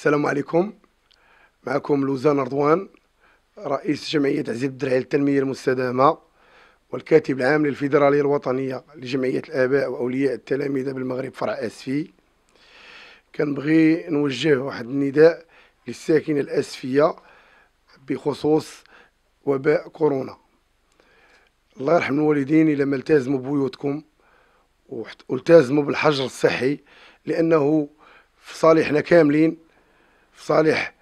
السلام عليكم معكم لوزان رضوان رئيس جمعية عزيز الدرعي للتنمية المستدامة والكاتب العام للفيدرالية الوطنية لجمعية الآباء وأولياء التلاميذ بالمغرب فرع أسفي كنبغي نوجه واحد النداء للساكنة الأسفية بخصوص وباء كورونا الله يرحم الوالدين إلى ما التزموا ببيوتكم والتزموا بالحجر الصحي لأنه في صالحنا كاملين في صالح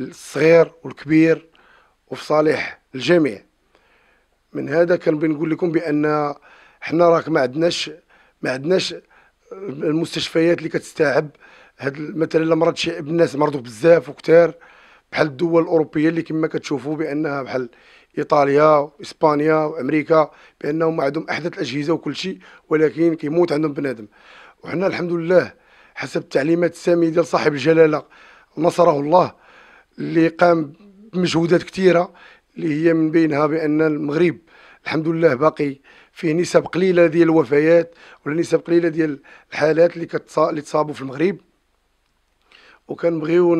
الصغير والكبير وفي صالح الجميع من هذا كنبغي نقول لكم بان حنا راك ما عندناش ما عندناش المستشفيات اللي كتستعب هاد مثلا الا مرض شي الناس مرضوا بزاف وكثار بحال الدول الاوروبيه اللي كما كتشوفوا بانها بحال ايطاليا واسبانيا وامريكا بانهم ما عندهم احدث الاجهزه وكل شيء ولكن كيموت عندهم بنادم وحنا الحمد لله حسب التعليمات الساميه ديال صاحب الجلاله نصره الله اللي قام بمجهودات كثيره اللي هي من بينها بان المغرب الحمد لله باقي فيه نسب قليله ديال الوفيات ولا نسب قليله ديال الحالات اللي كتصا... اللي تصابوا في المغرب وكنبغيو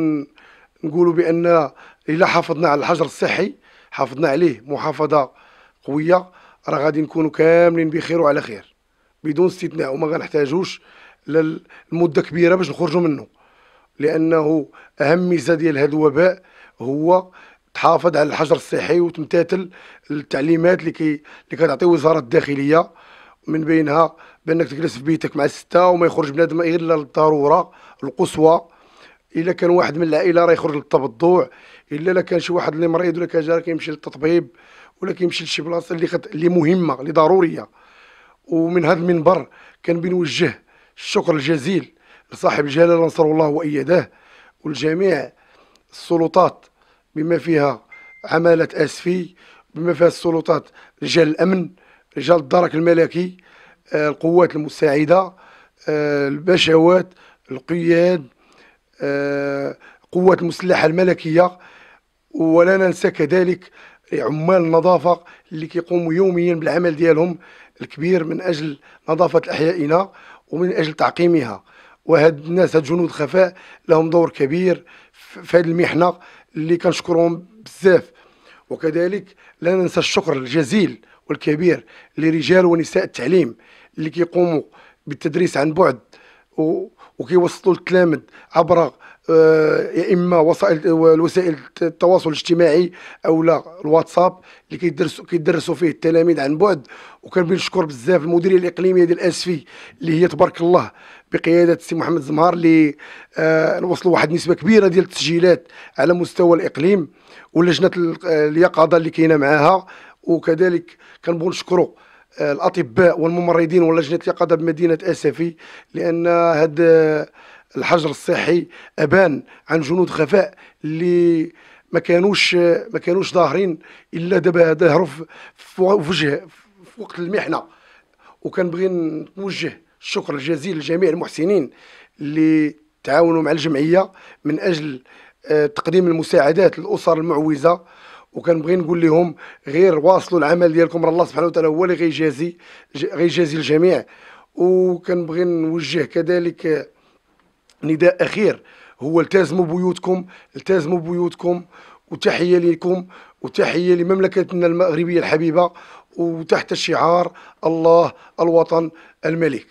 نقولوا بان الا حافظنا على الحجر الصحي حافظنا عليه محافظه قويه راه غادي نكونوا كاملين بخير وعلى خير بدون استثناء وما غنحتاجوش لمده كبيره باش نخرجوا منه لانه اهم ميزه ديال هذا الوباء هو تحافظ على الحجر الصحي وتمتثل التعليمات اللي كي اللي كتعطي وزاره الداخليه من بينها بانك تجلس في بيتك مع السته وما يخرج بنادم الا للضروره القصوى الا كان واحد من العائله راه يخرج للتبضع الا كان شي واحد اللي مريض ولا جار كيمشي للتطبيب ولا كيمشي لشي بلاصه اللي خد... اللي مهمه اللي ضروريه ومن هذا المنبر كان بنوجه الشكر الجزيل لصاحب الجلاله نصره الله وايده ولجميع السلطات بما فيها عماله اسفي بما فيها السلطات رجال الامن رجال الدرك الملكي آه، القوات المساعده آه، البشوات القياد آه، قوات المسلحه الملكيه ولا ننسى كذلك عمال النظافه اللي كيقوموا يوميا بالعمل ديالهم الكبير من اجل نظافه احيائنا ومن اجل تعقيمها وهاد الناس هاد جنود خفاء لهم دور كبير في هذه المحنه اللي كنشكرهم بزاف وكذلك لا ننسى الشكر الجزيل والكبير لرجال ونساء التعليم اللي كيقوموا بالتدريس عن بعد وكيوصلوا للتلامذ عبر آه، يا اما وسائل الوسائل التواصل الاجتماعي او لا الواتساب اللي كيدرسوا كيدرسوا فيه التلاميذ عن بعد وكنبغي نشكر بزاف المديريه الاقليميه ديال اسفي اللي هي تبارك الله بقياده السي محمد زمهر اللي آه وصلوا واحد النسبه كبيره ديال التسجيلات على مستوى الاقليم ولجنه اليقظه اللي كاينه معاها وكذلك كنبغوا نشكروا آه، الاطباء والممرضين ولجنه اليقظه بمدينه اسفي لان هذا الحجر الصحي ابان عن جنود خفاء اللي ما كانوش ما كانوش ظاهرين الا دابا ظهروا في وجه في وقت المحنه وكنبغي نوجه الشكر الجزيل لجميع المحسنين اللي تعاونوا مع الجمعيه من اجل آه، تقديم المساعدات للاسر المعوزه وكنبغي نقول لهم غير واصلوا العمل ديالكم راه الله سبحانه وتعالى هو اللي غيجازي غيجازي الجميع وكنبغي نوجه كذلك نداء اخير هو التزموا بيوتكم التزموا بيوتكم وتحيه لكم وتحيه لمملكتنا المغربيه الحبيبه وتحت شعار الله الوطن الملك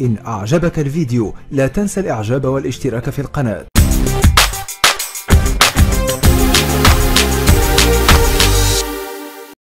إن أعجبك الفيديو لا تنسى الإعجاب والاشتراك في القناة